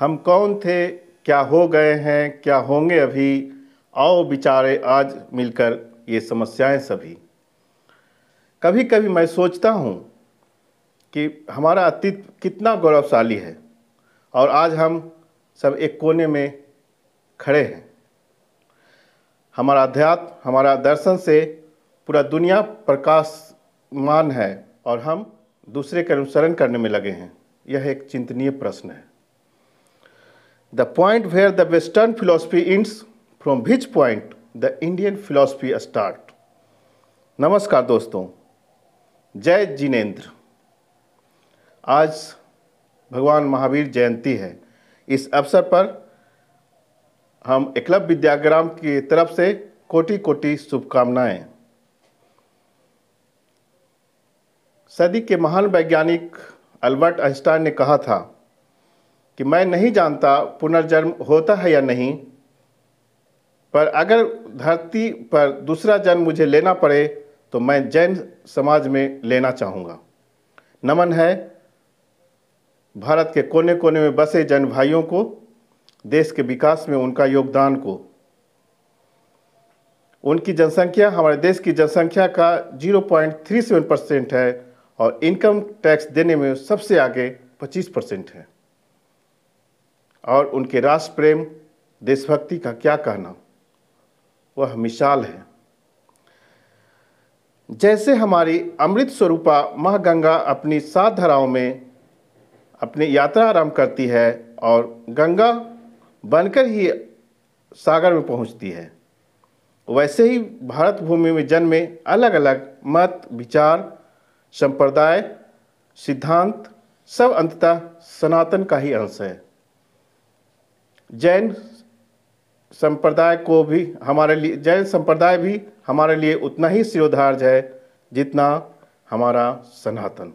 हम कौन थे क्या हो गए हैं क्या होंगे अभी आओ बिचारे आज मिलकर ये समस्याएं सभी कभी कभी मैं सोचता हूँ कि हमारा अतीत कितना गौरवशाली है और आज हम सब एक कोने में खड़े हैं हमारा अध्यात्म हमारा दर्शन से पूरा दुनिया प्रकाशमान है और हम दूसरे के अनुसरण करने में लगे हैं यह एक चिंतनीय प्रश्न है The point where the Western philosophy ends, from which point the Indian philosophy start. नमस्कार दोस्तों जय जिनेन्द्र आज भगवान महावीर जयंती है इस अवसर पर हम एकलव विद्याग्राम की तरफ से कोटि कोटि शुभकामनाएं सदी के महान वैज्ञानिक अल्बर्ट आइंस्टाइन ने कहा था कि मैं नहीं जानता पुनर्जन्म होता है या नहीं पर अगर धरती पर दूसरा जन्म मुझे लेना पड़े तो मैं जैन समाज में लेना चाहूँगा नमन है भारत के कोने कोने में बसे जैन भाइयों को देश के विकास में उनका योगदान को उनकी जनसंख्या हमारे देश की जनसंख्या का 0.37 परसेंट है और इनकम टैक्स देने में सबसे आगे 25 परसेंट है और उनके राष्ट्र प्रेम देशभक्ति का क्या कहना वह मिसाल है जैसे हमारी अमृत स्वरूपा माँ गंगा अपनी सात धाराओं में अपनी यात्रा आरम्भ करती है और गंगा बनकर ही सागर में पहुंचती है वैसे ही भारत भूमि में जन्मे अलग अलग मत विचार संप्रदाय सिद्धांत सब अंततः सनातन का ही अंश है जैन संप्रदाय को भी हमारे लिए जैन संप्रदाय भी हमारे लिए उतना ही शिरोधार्य है जितना हमारा सनातन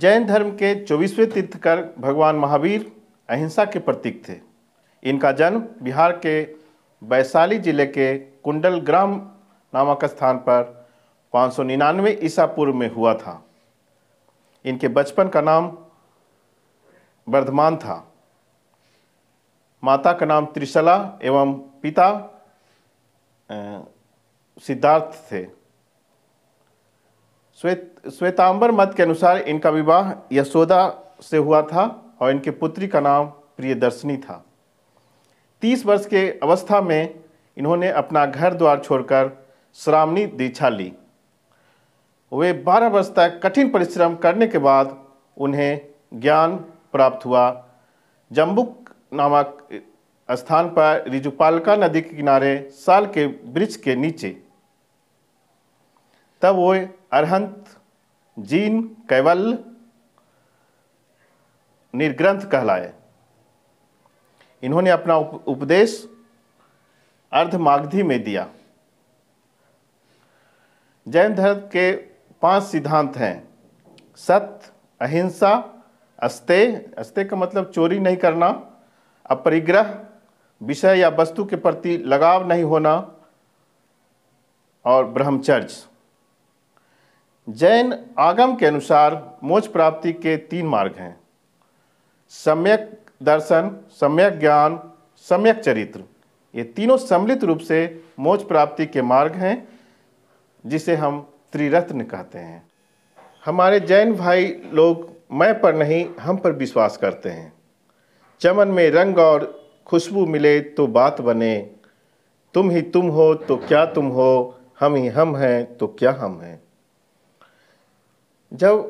जैन धर्म के चौबीसवें तीर्थकर भगवान महावीर अहिंसा के प्रतीक थे इनका जन्म बिहार के वैशाली जिले के कुंडल ग्राम नामक स्थान पर पाँच सौ निन्यानवे ईसा पूर्व में हुआ था इनके बचपन का नाम वर्धमान था माता का नाम त्रिशला एवं पिता सिद्धार्थ थे श्वेत श्वेतांबर मत के अनुसार इनका विवाह यशोदा से हुआ था और इनके पुत्री का नाम प्रियदर्शनी था तीस वर्ष के अवस्था में इन्होंने अपना घर द्वार छोड़कर श्रामणी दीक्षा ली वे बारह वर्ष तक कठिन परिश्रम करने के बाद उन्हें ज्ञान प्राप्त हुआ जम्बुक नामक स्थान पर रिजुपालका नदी के किनारे साल के वृक्ष के नीचे तब वो अरहंत जीन कैवल निर्ग्रंथ कहलाए इन्होंने अपना उपदेश अर्धमागधी में दिया जैन धर्म के पांच सिद्धांत हैं सत्य अहिंसा अस्ते अस्ते का मतलब चोरी नहीं करना अपरिग्रह विषय या वस्तु के प्रति लगाव नहीं होना और ब्रह्मचर्य जैन आगम के अनुसार मोक्ष प्राप्ति के तीन मार्ग हैं सम्यक दर्शन सम्यक ज्ञान सम्यक चरित्र ये तीनों सम्मिलित रूप से मोक्ष प्राप्ति के मार्ग हैं जिसे हम त्रिरत्न कहते हैं हमारे जैन भाई लोग मैं पर नहीं हम पर विश्वास करते हैं चमन में रंग और खुशबू मिले तो बात बने तुम ही तुम हो तो क्या तुम हो हम ही हम हैं तो क्या हम हैं जब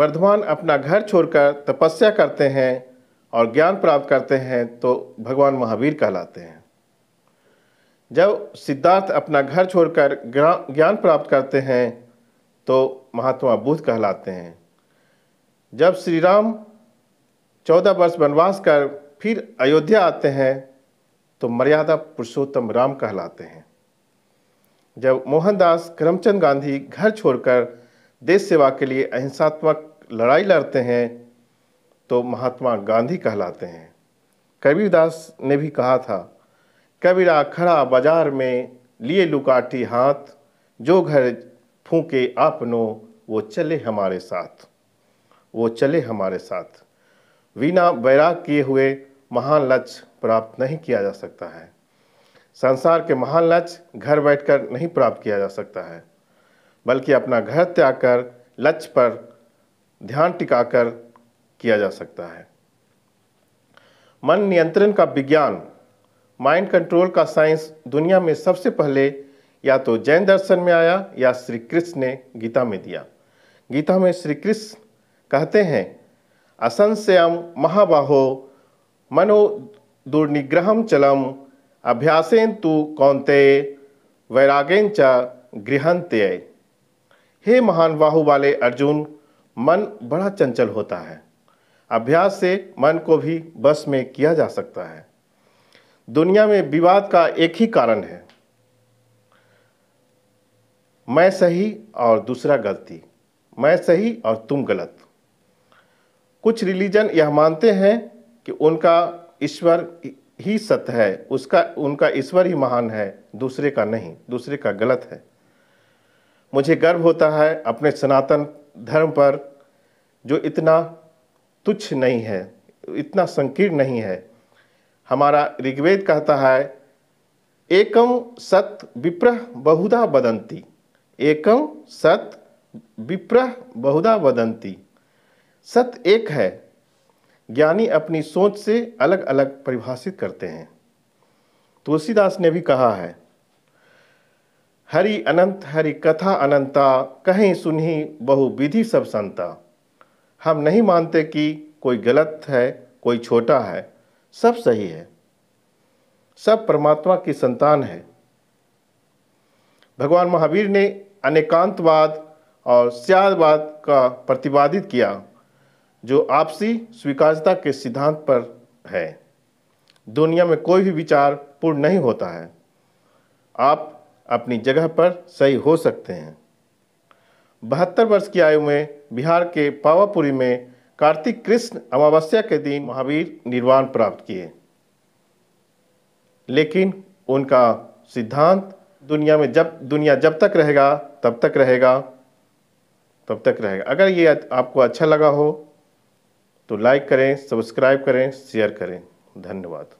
वर्धमान अपना घर छोड़कर तपस्या करते हैं और ज्ञान प्राप्त करते हैं तो भगवान महावीर कहलाते हैं जब सिद्धार्थ अपना घर छोड़कर ज्ञान प्राप्त करते हैं तो महात्मा बुद्ध कहलाते हैं जब श्री राम चौदह वर्ष वनवास कर फिर अयोध्या आते हैं तो मर्यादा पुरुषोत्तम राम कहलाते हैं जब मोहनदास करमचंद गांधी घर छोड़कर देश सेवा के लिए अहिंसात्मक लड़ाई लड़ते हैं तो महात्मा गांधी कहलाते हैं कबीरदास ने भी कहा था कबीरा खड़ा बाजार में लिए लुकाटी हाथ जो घर फूके आपनों वो चले हमारे साथ वो चले हमारे साथ बिना बैराग किए हुए महान लक्ष्य प्राप्त नहीं किया जा सकता है संसार के महान लक्ष्य घर बैठकर नहीं प्राप्त किया जा सकता है बल्कि अपना घर त्याग कर लक्ष्य पर ध्यान टिकाकर किया जा सकता है मन नियंत्रण का विज्ञान माइंड कंट्रोल का साइंस दुनिया में सबसे पहले या तो जैन दर्शन में आया या श्री कृष्ण ने गीता में दिया गीता में श्री कृष्ण कहते हैं असंशयम महाबाहो मनो दुर्निग्रह चलम अभ्यासें तो कौंते वैरागेन च गृहंत्यय हे महान बाहु वाले अर्जुन मन बड़ा चंचल होता है अभ्यास से मन को भी बस में किया जा सकता है दुनिया में विवाद का एक ही कारण है मैं सही और दूसरा गलती मैं सही और तुम गलत कुछ रिलीजन यह मानते हैं कि उनका ईश्वर ही सत्य है उसका उनका ईश्वर ही महान है दूसरे का नहीं दूसरे का गलत है मुझे गर्व होता है अपने सनातन धर्म पर जो इतना तुच्छ नहीं है इतना संकीर्ण नहीं है हमारा ऋग्वेद कहता है एकम सत विप्रह बहुधा वदंती एकम सत विप्रह बहुधा वदंती सत्य एक है ज्ञानी अपनी सोच से अलग अलग परिभाषित करते हैं तुलसीदास ने भी कहा है हरि अनंत हरि कथा अनंता कहीं सुनी बहु विधि सब संता हम नहीं मानते कि कोई गलत है कोई छोटा है सब सही है सब परमात्मा की संतान है भगवान महावीर ने अनेकांतवाद और स्यादवाद का प्रतिपादित किया जो आपसी स्वीकारता के सिद्धांत पर है दुनिया में कोई भी विचार पूर्ण नहीं होता है आप अपनी जगह पर सही हो सकते हैं बहत्तर वर्ष की आयु में बिहार के पावापुरी में कार्तिक कृष्ण अमावस्या के दिन महावीर निर्वाण प्राप्त किए लेकिन उनका सिद्धांत दुनिया में जब दुनिया जब तक रहेगा तब तक रहेगा तब तक रहेगा अगर ये आपको अच्छा लगा हो तो लाइक करें सब्सक्राइब करें शेयर करें धन्यवाद